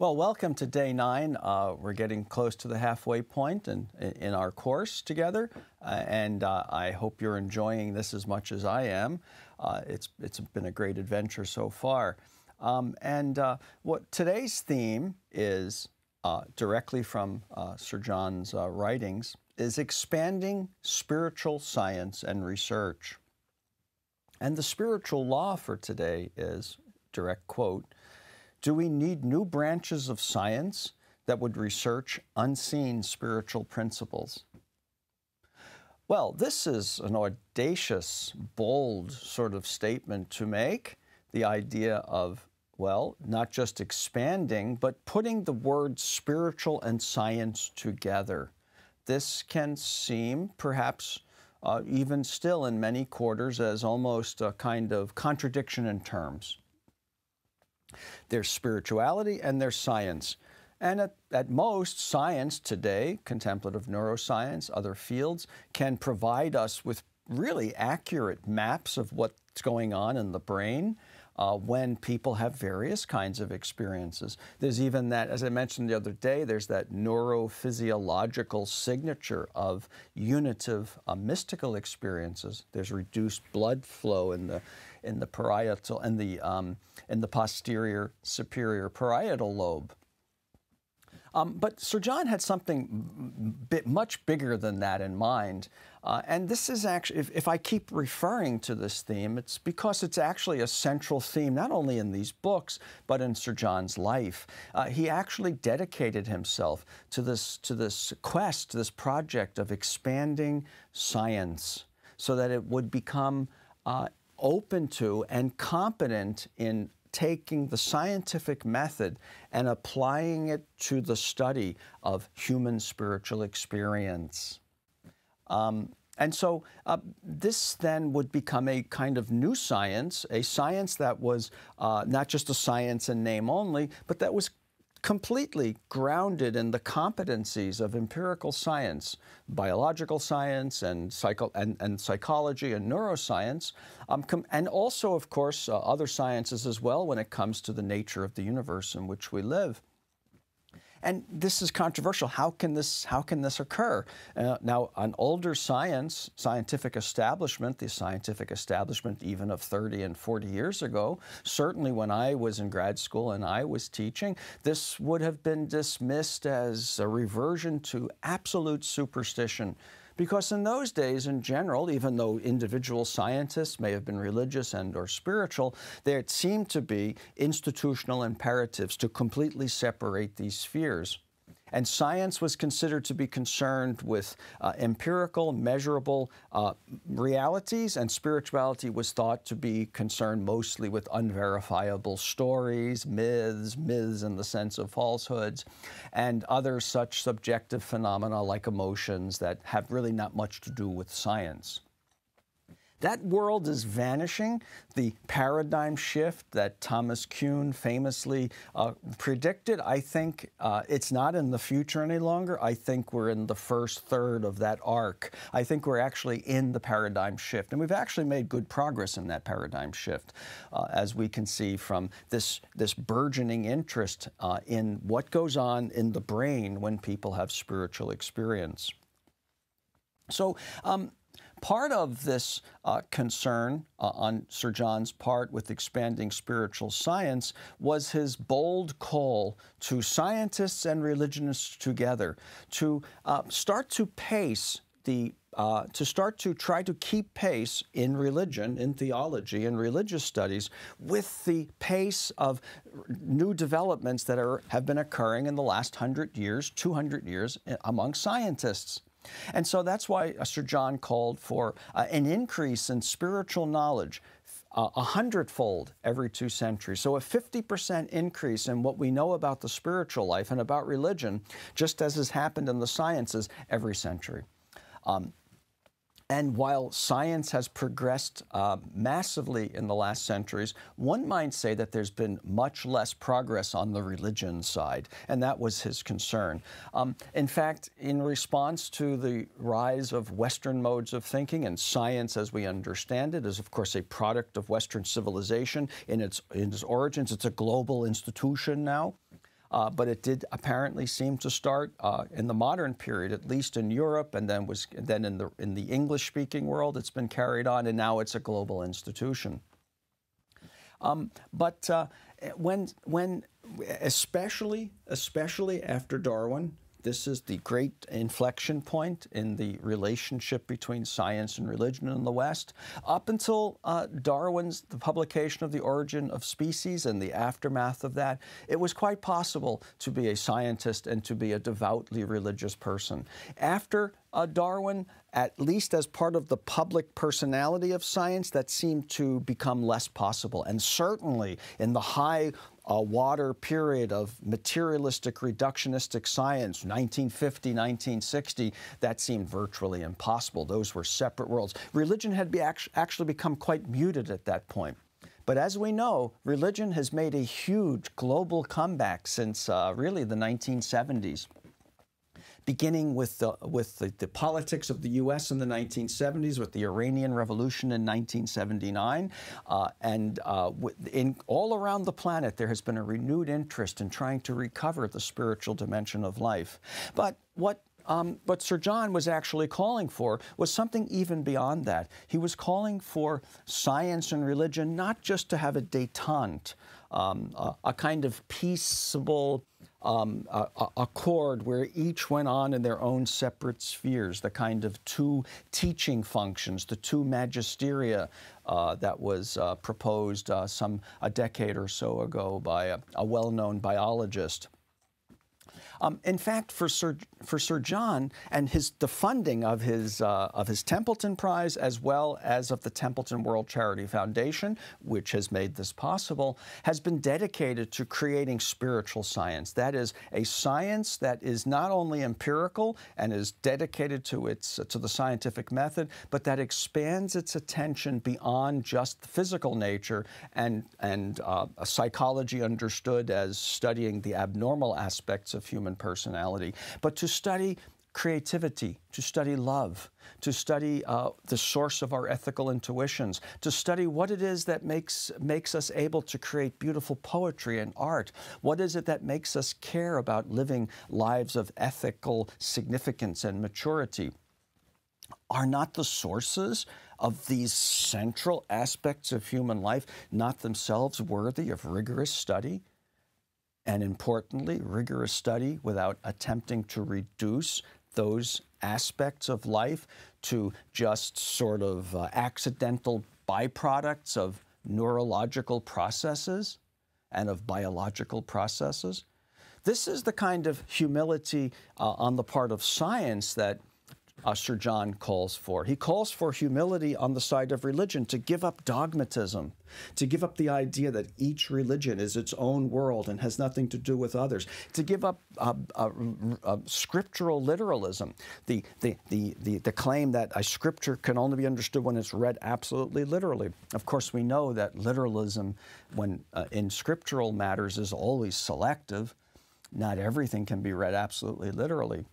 Well, welcome to day nine. Uh, we're getting close to the halfway point in, in our course together, uh, and uh, I hope you're enjoying this as much as I am. Uh, it's, it's been a great adventure so far. Um, and uh, what today's theme is uh, directly from Sir John's writings is expanding spiritual science and research. And the spiritual law for today is direct quote do we need new branches of science that would research unseen spiritual principles? Well, this is an audacious, bold sort of statement to make the idea of, well, not just expanding, but putting the words spiritual and science together. This can seem perhaps uh, even still in many quarters as almost a kind of contradiction in terms. There's spirituality and there's science. And at, at most, science today, contemplative neuroscience, other fields, can provide us with really accurate maps of what's going on in the brain. Uh, when people have various kinds of experiences. There's even that, as I mentioned the other day, there's that neurophysiological signature of unitive uh, mystical experiences. There's reduced blood flow in the in the parietal and the um, in the posterior superior parietal lobe. Um, but Sir John had something bit much bigger than that in mind. Uh, and this is actually, if, if, I keep referring to this theme, it's because it's actually a central theme, not only in these books, but in Sir John's life. Uh, he actually dedicated himself to this, to this quest, this project of expanding science so that it would become uh, open to and competent in taking the scientific method and applying it to the study of human spiritual experience. Um, and so uh, this then would become a kind of new science, a science that was uh, not just a science in name only, but that was completely grounded in the competencies of empirical science, biological science, and, psycho- and, and psychology and neuroscience, um, com- and also, of course, uh, other sciences as well when it comes to the nature of the universe in which we live. And this is controversial. How can this, how can this occur? Uh, now, an older science, scientific establishment, the scientific establishment even of 30 and 40 years ago, certainly when I was in grad school and I was teaching, this would have been dismissed as a reversion to absolute superstition because in those days, in general, even though individual scientists may have been religious and or spiritual, there seemed to be institutional imperatives to completely separate these spheres. And science was considered to be concerned with uh, empirical, measurable uh, realities, and spirituality was thought to be concerned mostly with unverifiable stories, myths, myths in the sense of falsehoods, and other such subjective phenomena like emotions that have really not much to do with science. That world is vanishing. The paradigm shift that Thomas Kuhn famously uh, predicted, I think uh, it's not in the future any longer. I think we're in the first third of that arc. I think we're actually in the paradigm shift. And we've actually made good progress in that paradigm shift, uh, as we can see from this, this burgeoning interest uh, in what goes on in the brain when people have spiritual experience. So, um, Part of this uh, concern uh, on Sir John's part with expanding spiritual science was his bold call to scientists and religionists together to uh, start to pace the uh, to start to try to keep pace in religion, in theology, in religious studies with the pace of new developments that are, have been occurring in the last 100 years, 200 years eh, among scientists. And so that's why uh, Sir John called for uh, an increase in spiritual knowledge, uh, a uh, hundredfold every two centuries. So a 50% increase in what we know about the spiritual life and about religion, just as has happened in the sciences every century. Um, and while science has progressed uh, massively in the last centuries, one might say that there's been much less progress on the religion side, and that was his concern. Um, in fact, in response to the rise of Western modes of thinking, and science as we understand it is, of course, a product of Western civilization in its, in its origins, it's a global institution now uh, but it did apparently seem to start uh, in the modern period, at least in Europe, and then was then in the in the English-speaking world, it's been carried on, and now it's a global institution. Um, but uh, when when especially especially after Darwin this is the great inflection point in the relationship between science and religion in the West. Up until uh, Darwin's the publication of The Origin of Species and the aftermath of that, it was quite possible to be a scientist and to be a devoutly religious person. After uh, Darwin, at least as part of the public personality of science, that seemed to become less possible. And certainly in the high a water period of materialistic reductionistic science, 1950, 1960, that seemed virtually impossible. Those were separate worlds. Religion had be act actually become quite muted at that point. But as we know, religion has made a huge global comeback since uh, really the 1970s beginning with the, with the, the, politics of the U.S. in the 1970s, with the Iranian Revolution in 1979, uh, and uh, in, all around the planet, there has been a renewed interest in trying to recover the spiritual dimension of life. But what um, Sir John was actually calling for was something even beyond that. He was calling for science and religion not just to have a detente, um, a, a, kind of peaceable um, a, a, chord where each went on in their own separate spheres, the kind of two teaching functions, the two magisteria uh, that was uh, proposed uh, some a decade or so ago by a, a well-known biologist. Um, in fact, for Sir for Sir John and his the funding of his uh, of his Templeton Prize as well as of the Templeton World Charity Foundation, which has made this possible, has been dedicated to creating spiritual science. That is a science that is not only empirical and is dedicated to its to the scientific method, but that expands its attention beyond just the physical nature and and uh, psychology understood as studying the abnormal aspects of human human personality, but to study creativity, to study love, to study uh, the source of our ethical intuitions, to study what it is that makes, makes us able to create beautiful poetry and art, what is it that makes us care about living lives of ethical significance and maturity. Are not the sources of these central aspects of human life not themselves worthy of rigorous study? and importantly, rigorous study without attempting to reduce those aspects of life to just sort of uh, accidental byproducts of neurological processes and of biological processes. This is the kind of humility uh, on the part of science that uh, Sir John calls for. He calls for humility on the side of religion, to give up dogmatism, to give up the idea that each religion is its own world and has nothing to do with others, to give up uh, uh, uh scriptural literalism, the, the, the, the, the claim that a scripture can only be understood when it's read absolutely literally. Of course, we know that literalism, when uh, in scriptural matters, is always selective. Not everything can be read absolutely literally.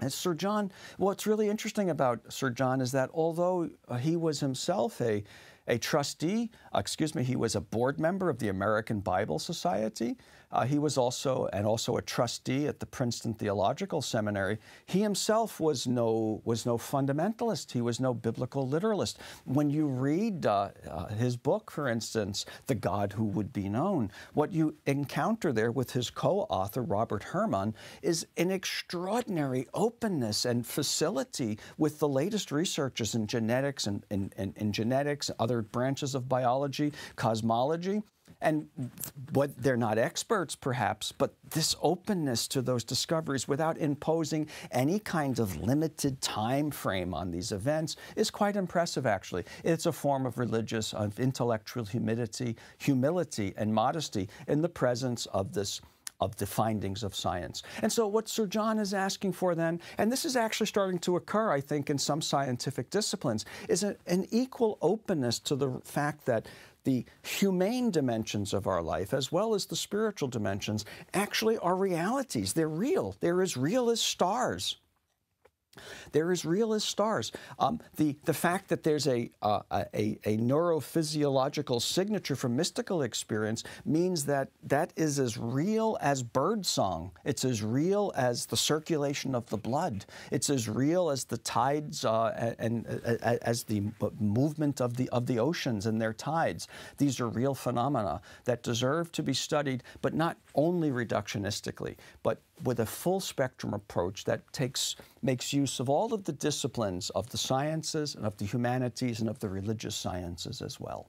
And Sir John, what's really interesting about Sir John is that although he was himself a a trustee. Uh, excuse me, he was a board member of the American Bible Society. Uh, he was also and also a trustee at the Princeton Theological Seminary. He himself was no was no fundamentalist. He was no biblical literalist. When you read uh, uh his book, for instance, "The God Who Would Be Known," what you encounter there with his co-author Robert Herman is an extraordinary openness and facility with the latest researchers in genetics and and genetics, other other branches of biology, cosmology. And what they're not experts, perhaps, but this openness to those discoveries without imposing any kind of limited time frame on these events is quite impressive, actually. It's a form of religious, of intellectual humility, humility and modesty in the presence of this of the findings of science. And so, what Sir John is asking for then, and this is actually starting to occur, I think, in some scientific disciplines, is a, an equal openness to the fact that the humane dimensions of our life, as well as the spiritual dimensions, actually are realities. They're real, they're as real as stars. They're as real as stars. Um, the, the fact that there's a, uh, a, a neurophysiological signature from mystical experience means that that is as real as bird song. It's as real as the circulation of the blood. It's as real as the tides uh, and, and uh, as the uh, movement of the, of the oceans and their tides. These are real phenomena that deserve to be studied, but not only reductionistically, but with a full spectrum approach that takes makes use of all of the disciplines of the sciences and of the humanities and of the religious sciences as well.